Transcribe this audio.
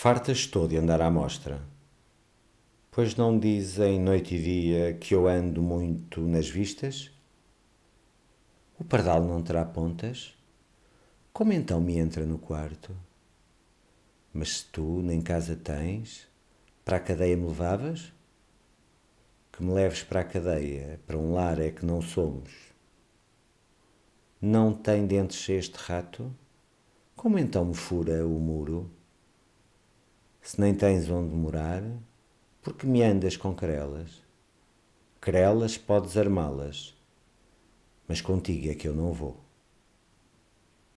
Farta estou de andar à mostra. Pois não dizem noite e dia que eu ando muito nas vistas? O pardal não terá pontas? Como então me entra no quarto? Mas se tu nem casa tens, para a cadeia me levavas? Que me leves para a cadeia, para um lar é que não somos. Não tem dentes este rato? Como então me fura o muro? se nem tens onde morar, porque me andas com querelas? Querelas podes armá-las, mas contigo é que eu não vou.